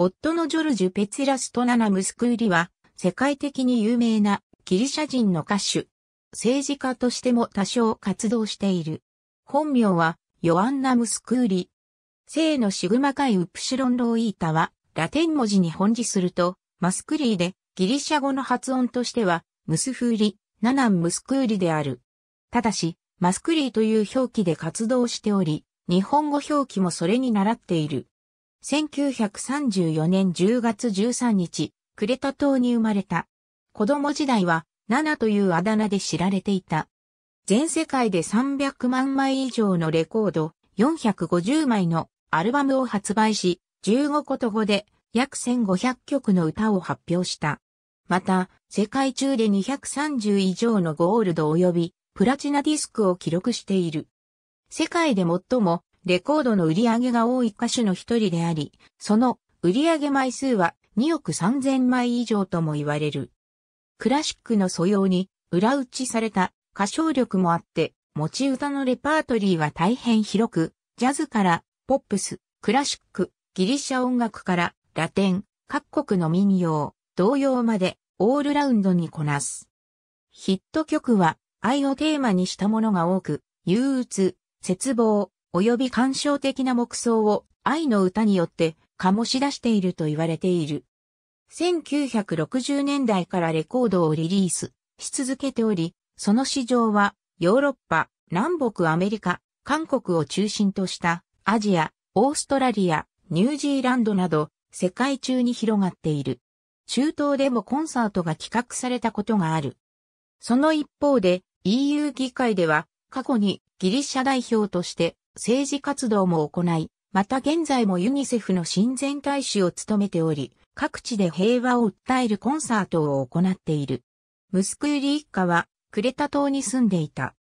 夫のジョルジュ・ペツラストナナ・ムスクーリは、世界的に有名なギリシャ人の歌手、政治家としても多少活動している。本名は、ヨアンナ・ムスクーリ。正のシグマ界ウプシロンローイータは、ラテン文字に本字すると、マスクリーで、ギリシャ語の発音としては、ムスフーリ、ナナンムスクーリである。ただし、マスクリーという表記で活動しており、日本語表記もそれに倣っている。1934年10月13日、クレタ島に生まれた。子供時代は、ナナというあだ名で知られていた。全世界で300万枚以上のレコード、450枚のアルバムを発売し、15個と語で約1500曲の歌を発表した。また、世界中で230以上のゴールド及びプラチナディスクを記録している。世界で最もレコードの売り上げが多い歌手の一人であり、その売り上げ枚数は2億3000枚以上とも言われる。クラシックの素養に裏打ちされた歌唱力もあって、持ち歌のレパートリーは大変広く、ジャズからポップス、クラシック、ギリシャ音楽からラテン、各国の民謡、童謡までオールラウンドにこなす。ヒット曲は愛をテーマにしたものが多く、憂鬱、絶望、及び感傷的な目想を愛の歌によって醸し出していると言われている。1960年代からレコードをリリースし続けており、その市場はヨーロッパ、南北アメリカ、韓国を中心としたアジア、オーストラリア、ニュージーランドなど世界中に広がっている。中東でもコンサートが企画されたことがある。その一方で EU 議会では過去にギリシャ代表として政治活動も行い、また現在もユニセフの親善大使を務めており、各地で平和を訴えるコンサートを行っている。ムスクーリ一家は、クレタ島に住んでいた。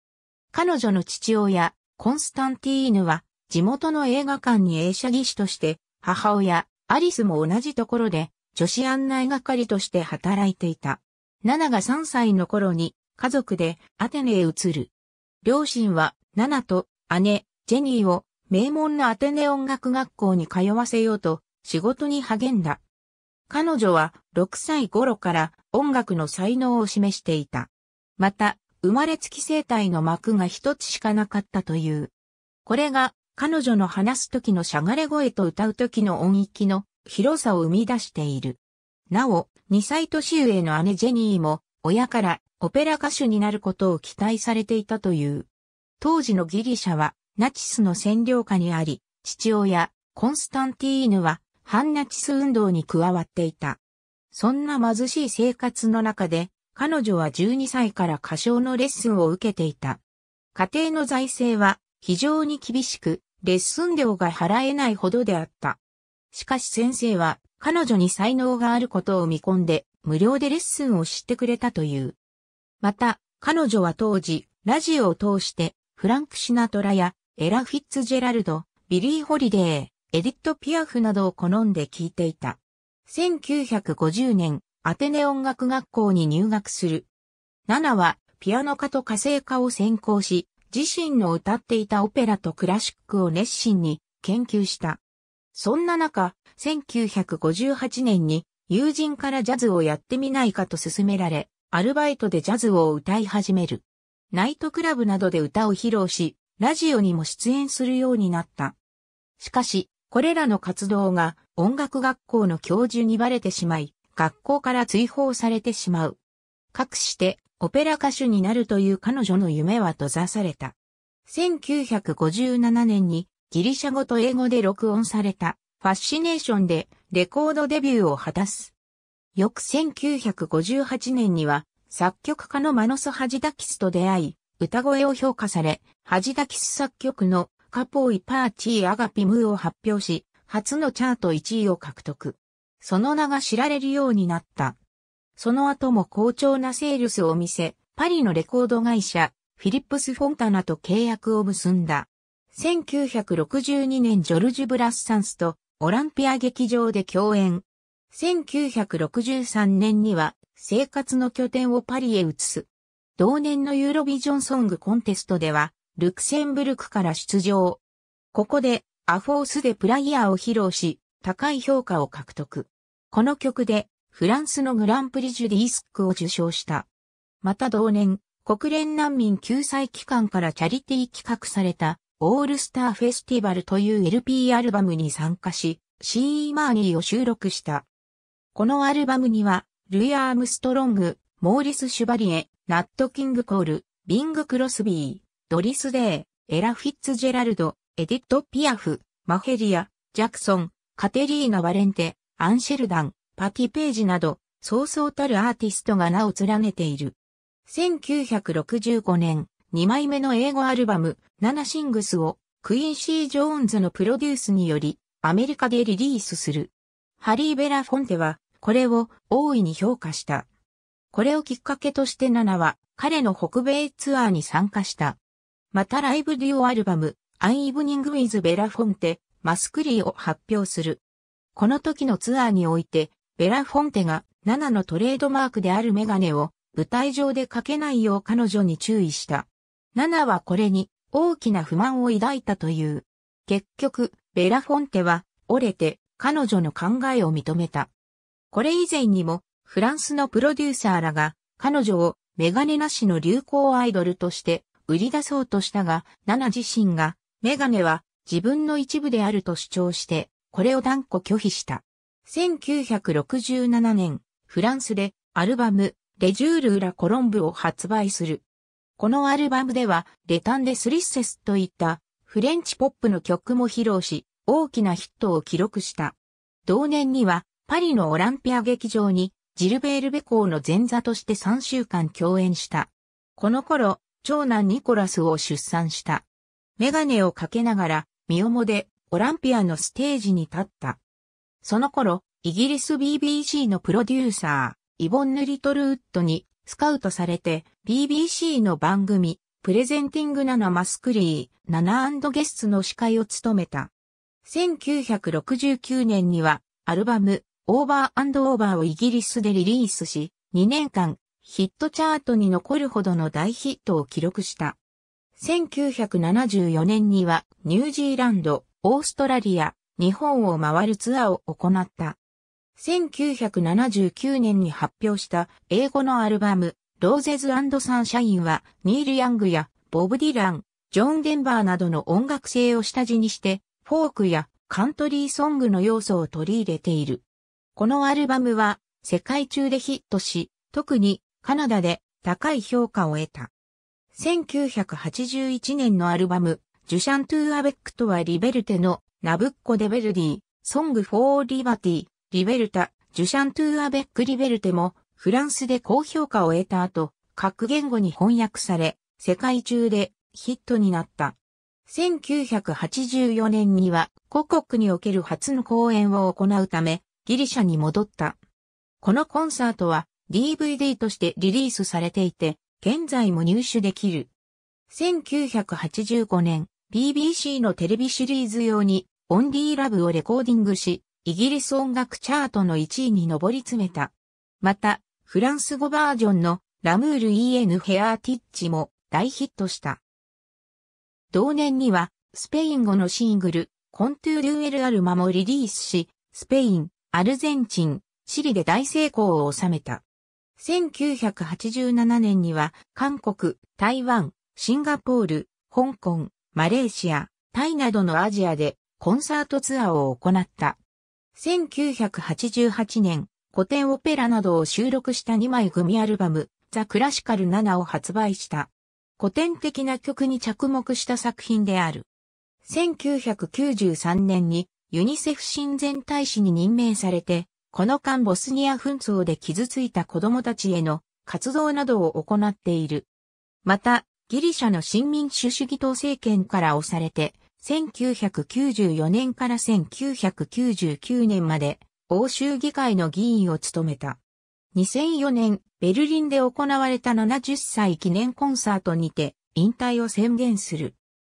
彼女の父親、コンスタンティーヌは、地元の映画館に映写技師として、母親、アリスも同じところで、女子案内係として働いていた。ナナが3歳の頃に、家族でアテネへ移る。両親は、ナナと姉、ジェニーを名門のアテネ音楽学校に通わせようと仕事に励んだ。彼女は6歳頃から音楽の才能を示していた。また、生まれつき生体の膜が一つしかなかったという。これが彼女の話す時のしゃがれ声と歌う時の音域の広さを生み出している。なお、2歳年上の姉ジェニーも親からオペラ歌手になることを期待されていたという。当時のギリシャはナチスの占領下にあり、父親、コンスタンティーヌは反ナチス運動に加わっていた。そんな貧しい生活の中で、彼女は12歳から歌唱のレッスンを受けていた。家庭の財政は非常に厳しく、レッスン料が払えないほどであった。しかし先生は彼女に才能があることを見込んで、無料でレッスンを知ってくれたという。また、彼女は当時、ラジオを通して、フランク・シナトラやエラ・フィッツジェラルド、ビリー・ホリデー、エディット・ピアフなどを好んで聴いていた。1950年、アテネ音楽学校に入学する。ナナは、ピアノ科と火星科を専攻し、自身の歌っていたオペラとクラシックを熱心に研究した。そんな中、1958年に友人からジャズをやってみないかと勧められ、アルバイトでジャズを歌い始める。ナイトクラブなどで歌を披露し、ラジオにも出演するようになった。しかし、これらの活動が音楽学校の教授にバレてしまい、学校から追放されてしまう。かくしてオペラ歌手になるという彼女の夢は閉ざされた。1957年にギリシャ語と英語で録音されたファッシネーションでレコードデビューを果たす。翌1958年には作曲家のマノス・ハジダキスと出会い、歌声を評価され、恥だき。キス作曲のカポイパーチーアガピムーを発表し、初のチャート1位を獲得。その名が知られるようになった。その後も好調なセールスを見せ、パリのレコード会社、フィリップス・フォンタナと契約を結んだ。1962年ジョルジュ・ブラッサンスとオランピア劇場で共演。1963年には生活の拠点をパリへ移す。同年のユーロビジョンソングコンテストでは、ルクセンブルクから出場。ここで、アフォースでプライヤーを披露し、高い評価を獲得。この曲で、フランスのグランプリジュディスクを受賞した。また同年、国連難民救済機関からチャリティー企画された、オールスターフェスティバルという LP アルバムに参加し、シー・マーニーを収録した。このアルバムには、ルイ・アームストロング、モーリス・シュバリエ、ナット・キング・コール、ビング・クロスビー、ドリス・デー、エラ・フィッツジェラルド、エディット・ピアフ、マヘリア、ジャクソン、カテリーナ・バレンテ、アンシェルダン、パティ・ページなど、そうそうたるアーティストが名を連ねている。1965年、2枚目の英語アルバム、ナナシングスを、クインシー・ジョーンズのプロデュースにより、アメリカでリリースする。ハリー・ベラ・フォンテは、これを大いに評価した。これをきっかけとしてナナは彼の北米ツアーに参加した。またライブデュオアルバム、アン Evening with b e テ、l a Fonte、マスクリーを発表する。この時のツアーにおいて、ベラ・フォンテがナナのトレードマークであるメガネを舞台上でかけないよう彼女に注意した。ナナはこれに大きな不満を抱いたという。結局、ベラ・フォンテは折れて彼女の考えを認めた。これ以前にもフランスのプロデューサーらが、彼女をメガネなしの流行アイドルとして売り出そうとしたが、ナナ自身が、メガネは自分の一部であると主張して、これを断固拒否した。1967年、フランスでアルバム、レジュール・ラ・コロンブを発売する。このアルバムでは、レタンデ・スリッセスといったフレンチポップの曲も披露し、大きなヒットを記録した。同年には、パリのオランピア劇場にジルベール・ベコーの前座として3週間共演した。この頃、長男ニコラスを出産した。メガネをかけながら、身重でオランピアのステージに立った。その頃、イギリス BBC のプロデューサー、イボンヌ・リトルウッドにスカウトされて、BBC の番組、プレゼンティング7マスクリー、7ゲストの司会を務めた。1969年には、アルバム、オーバーオーバーをイギリスでリリースし、2年間、ヒットチャートに残るほどの大ヒットを記録した。1974年にはニュージーランド、オーストラリア、日本を回るツアーを行った。1979年に発表した英語のアルバム、ローゼズサンシャインは、ニール・ヤングやボブ・ディラン、ジョン・デンバーなどの音楽性を下地にして、フォークやカントリーソングの要素を取り入れている。このアルバムは世界中でヒットし、特にカナダで高い評価を得た。1981年のアルバム、ジュシャントゥーアベックとはリベルテのナブッコ・デベルディ、ソング・フォー・リバティ、リベルタ、ジュシャントゥーアベック・リベルテもフランスで高評価を得た後、各言語に翻訳され、世界中でヒットになった。1984年には、故国における初の公演を行うため、ギリシャに戻った。このコンサートは DVD としてリリースされていて、現在も入手できる。1985年、BBC のテレビシリーズ用に、オンリーラブをレコーディングし、イギリス音楽チャートの1位に上り詰めた。また、フランス語バージョンのラムール EN ヘアーティッチも大ヒットした。同年には、スペイン語のシングル、コントゥデルエルアルマもリリースし、スペイン、アルゼンチン、チリで大成功を収めた。1987年には、韓国、台湾、シンガポール、香港、マレーシア、タイなどのアジアでコンサートツアーを行った。1988年、古典オペラなどを収録した2枚組アルバム、ザ・クラシカル7を発売した。古典的な曲に着目した作品である。1993年にユニセフ親善大使に任命されて、この間ボスニア紛争で傷ついた子供たちへの活動などを行っている。また、ギリシャの新民主主義党政権から押されて、1994年から1999年まで欧州議会の議員を務めた。2004年、ベルリンで行われた70歳記念コンサートにて引退を宣言する。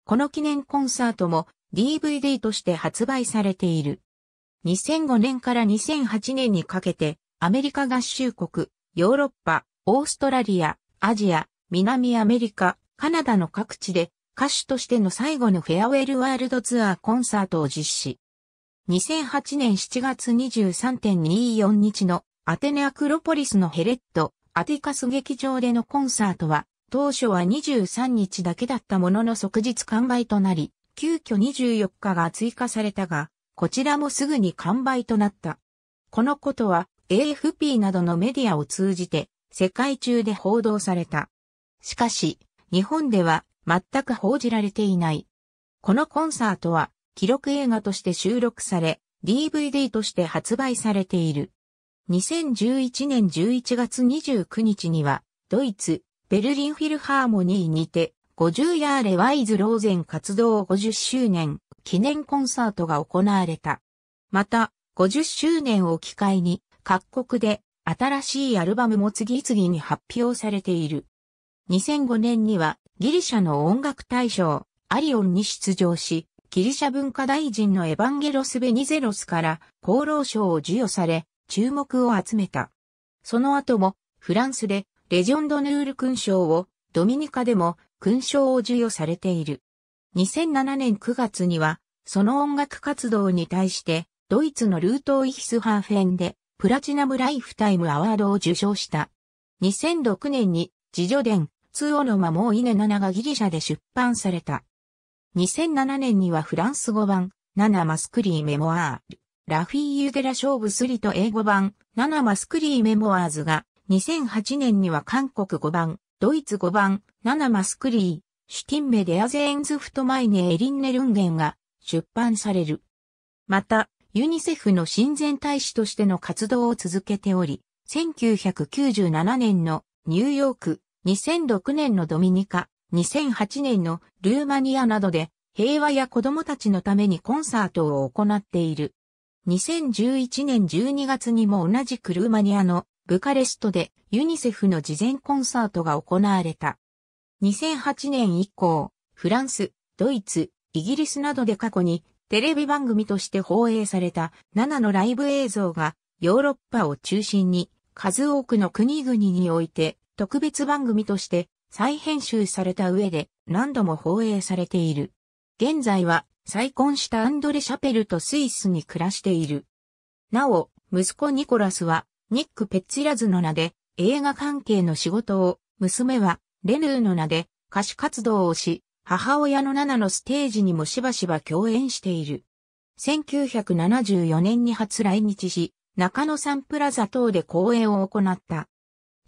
この記念コンサートも DVD として発売されている。2005年から2008年にかけて、アメリカ合衆国、ヨーロッパ、オーストラリア、アジア、南アメリカ、カナダの各地で歌手としての最後のフェアウェルワールドツアーコンサートを実施。2008年7月23.24日のアテネアクロポリスのヘレット、アティカス劇場でのコンサートは当初は23日だけだったものの即日完売となり、急遽24日が追加されたが、こちらもすぐに完売となった。このことは AFP などのメディアを通じて世界中で報道された。しかし、日本では全く報じられていない。このコンサートは記録映画として収録され、DVD として発売されている。2011年11月29日には、ドイツ、ベルリンフィルハーモニーにて、50ヤーレワイズローゼン活動50周年記念コンサートが行われた。また、50周年を機会に各国で新しいアルバムも次々に発表されている。2005年にはギリシャの音楽大賞アリオンに出場し、ギリシャ文化大臣のエヴァンゲロス・ベニゼロスから厚労賞を授与され、注目を集めた。その後もフランスでレジョンドヌール勲章を、ドミニカでも勲章を授与されている。2007年9月には、その音楽活動に対して、ドイツのルートイヒスハーフェンで、プラチナムライフタイムアワードを受賞した。2006年に、自助伝、ツオノマモーイネナナがギリシャで出版された。2007年にはフランス語版、ナマスクリーメモアール、ラフィー・ユゲラショーブスリと英語版、ナマスクリーメモアーズが、2008年には韓国語版、ドイツ5番、7マスクリー、シュティンメデアゼーンズフトマイネエリンネルンゲンが出版される。また、ユニセフの親善大使としての活動を続けており、1997年のニューヨーク、2006年のドミニカ、2008年のルーマニアなどで平和や子供たちのためにコンサートを行っている。2011年12月にも同じくルーマニアのブカレストでユニセフの事前コンサートが行われた。2008年以降、フランス、ドイツ、イギリスなどで過去にテレビ番組として放映された7のライブ映像がヨーロッパを中心に数多くの国々において特別番組として再編集された上で何度も放映されている。現在は再婚したアンドレ・シャペルとスイスに暮らしている。なお、息子ニコラスはニック・ペッツィラズの名で映画関係の仕事を、娘はレヌーの名で歌手活動をし、母親のナナのステージにもしばしば共演している。1974年に初来日し、中野サンプラザ等で公演を行った。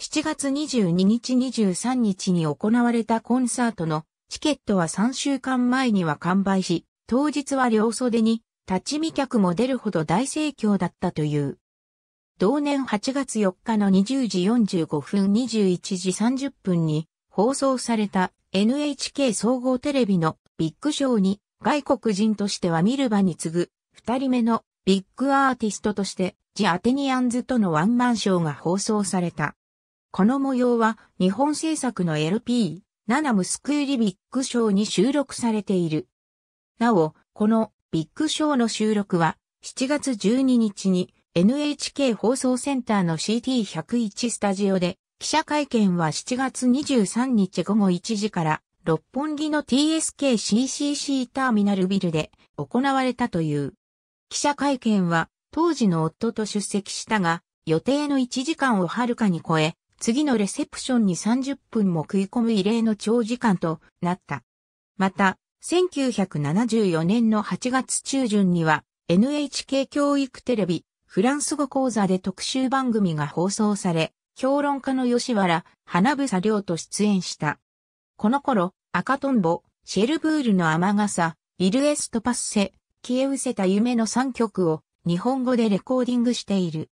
7月22日23日に行われたコンサートのチケットは3週間前には完売し、当日は両袖に立ち見客も出るほど大盛況だったという。同年8月4日の20時45分21時30分に放送された NHK 総合テレビのビッグショーに外国人としては見る場に次ぐ二人目のビッグアーティストとしてジ・アテニアンズとのワンマンショーが放送された。この模様は日本制作の LP ナナムスクーリビッグショーに収録されている。なお、このビッグショーの収録は7月12日に NHK 放送センターの CT101 スタジオで、記者会見は7月23日午後1時から、六本木の TSKCCC ターミナルビルで行われたという。記者会見は当時の夫と出席したが、予定の1時間をはるかに超え、次のレセプションに30分も食い込む異例の長時間となった。また、1974年の8月中旬には NHK 教育テレビフランス語講座で特集番組が放送され、評論家の吉原、花房亮と出演した。この頃、赤トンボ、シェルブールの雨傘、イルエストパッセ、消え失せた夢の3曲を日本語でレコーディングしている。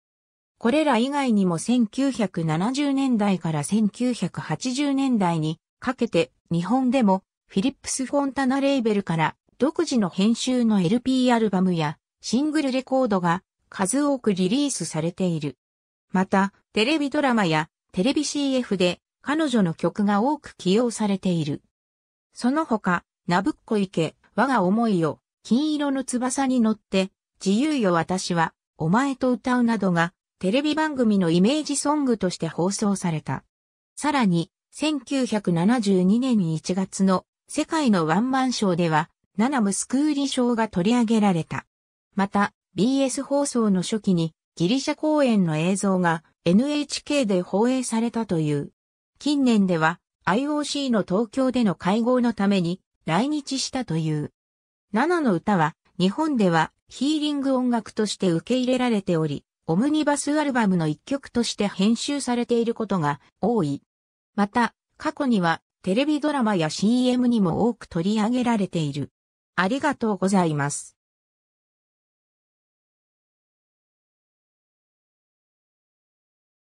これら以外にも1970年代から1980年代にかけて日本でもフィリップス・フォンタナレーベルから独自の編集の LP アルバムやシングルレコードが数多くリリースされている。また、テレビドラマやテレビ CF で彼女の曲が多く起用されている。その他、ナブッコ池、我が思いを、金色の翼に乗って、自由よ私は、お前と歌うなどが、テレビ番組のイメージソングとして放送された。さらに、1972年1月の世界のワンマンショーでは、ナナムスクーリショーが取り上げられた。また、BS 放送の初期にギリシャ公演の映像が NHK で放映されたという。近年では IOC の東京での会合のために来日したという。7の歌は日本ではヒーリング音楽として受け入れられており、オムニバスアルバムの一曲として編集されていることが多い。また、過去にはテレビドラマや CM にも多く取り上げられている。ありがとうございます。